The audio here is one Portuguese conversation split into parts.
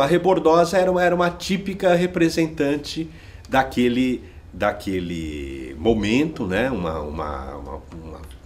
A Rebordosa era uma, era uma típica representante daquele daquele momento, né? Uma, uma, uma,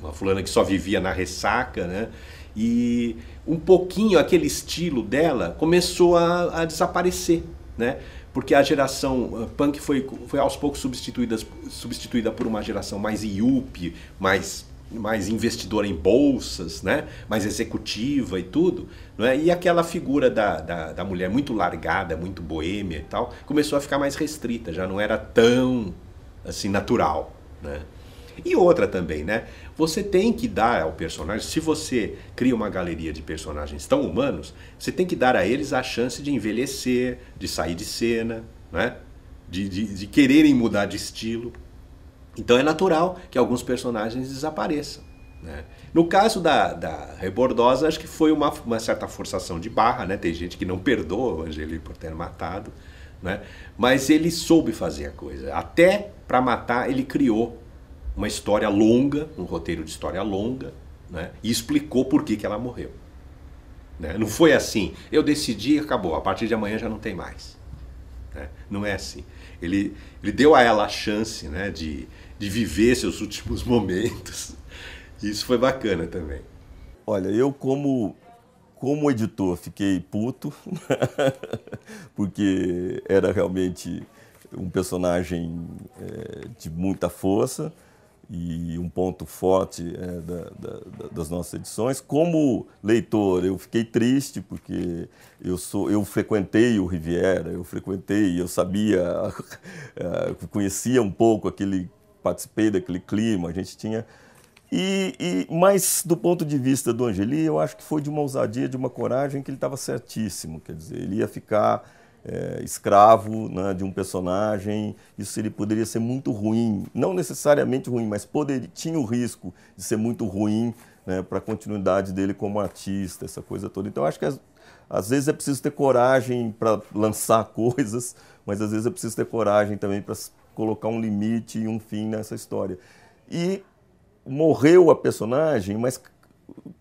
uma, fulana que só vivia na ressaca, né? E um pouquinho aquele estilo dela começou a, a desaparecer, né? Porque a geração eh, punk foi, foi aos poucos substituída, substituída por uma geração mais yuppie, mais mais investidora em bolsas, né? mais executiva e tudo. Né? E aquela figura da, da, da mulher muito largada, muito boêmia e tal, começou a ficar mais restrita, já não era tão assim natural. Né? E outra também, né? Você tem que dar ao personagem, se você cria uma galeria de personagens tão humanos, você tem que dar a eles a chance de envelhecer, de sair de cena, né? de, de, de quererem mudar de estilo. Então é natural que alguns personagens desapareçam. Né? No caso da, da Rebordosa, acho que foi uma, uma certa forçação de barra, né? Tem gente que não perdoa o Angeli por ter matado, né? Mas ele soube fazer a coisa. Até para matar, ele criou uma história longa, um roteiro de história longa, né? E explicou por que, que ela morreu. Né? Não foi assim, eu decidi e acabou, a partir de amanhã já não tem mais. Né? Não é assim. Ele, ele deu a ela a chance né, de, de viver seus últimos momentos. Isso foi bacana também. Olha, eu como como editor fiquei puto, porque era realmente um personagem é, de muita força e um ponto forte é, da, da, das nossas edições. Como leitor, eu fiquei triste porque eu sou, eu frequentei o Riviera, eu frequentei, eu sabia, é, conhecia um pouco aquele, participei daquele clima. A gente tinha e, e, mas do ponto de vista do Angeli, eu acho que foi de uma ousadia, de uma coragem que ele estava certíssimo, quer dizer, ele ia ficar é, escravo né, de um personagem, isso ele poderia ser muito ruim, não necessariamente ruim, mas poderia, tinha o risco de ser muito ruim né, para a continuidade dele como artista, essa coisa toda. Então acho que as, às vezes é preciso ter coragem para lançar coisas, mas às vezes é preciso ter coragem também para colocar um limite e um fim nessa história. E morreu a personagem, mas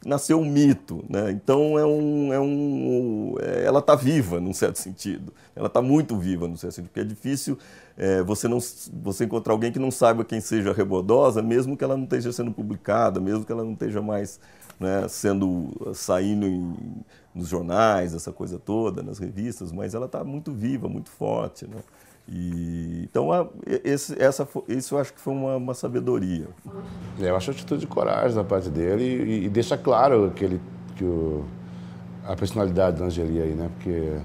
nasceu um mito, né? Então é um, é um, é, ela está viva num certo sentido. Ela está muito viva num certo sentido, porque é difícil é, você não você encontrar alguém que não saiba quem seja Rebodosa, mesmo que ela não esteja sendo publicada, mesmo que ela não esteja mais né, sendo saindo em, nos jornais, essa coisa toda, nas revistas, mas ela está muito viva, muito forte, né? E, então, a, esse, essa, isso eu acho que foi uma, uma sabedoria. É, eu acho a atitude de coragem da parte dele e, e, deixa claro que, ele, que o, a personalidade da Angelia aí, né? Porque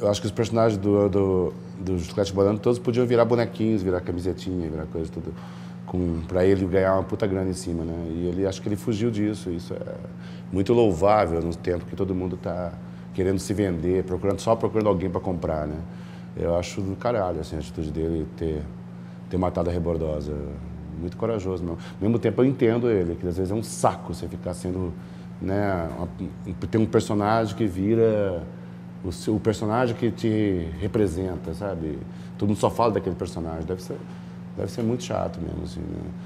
eu acho que os personagens do, do, do Chiclete todos podiam virar bonequinhos, virar camisetinha, virar coisa tudo para ele ganhar uma puta grana em cima, né? E ele acho que ele fugiu disso. Isso é muito louvável num tempo que todo mundo está querendo se vender, procurando só procurando alguém para comprar, né? Eu acho do caralho, assim, a atitude dele ter, ter matado a Rebordosa. Muito corajoso, mesmo. Ao mesmo tempo, eu entendo ele, que às vezes é um saco você ficar sendo, né, uma, ter um personagem que vira o, seu, o personagem que te representa, sabe? Todo mundo só fala daquele personagem. Deve ser, deve ser muito chato mesmo, assim, né?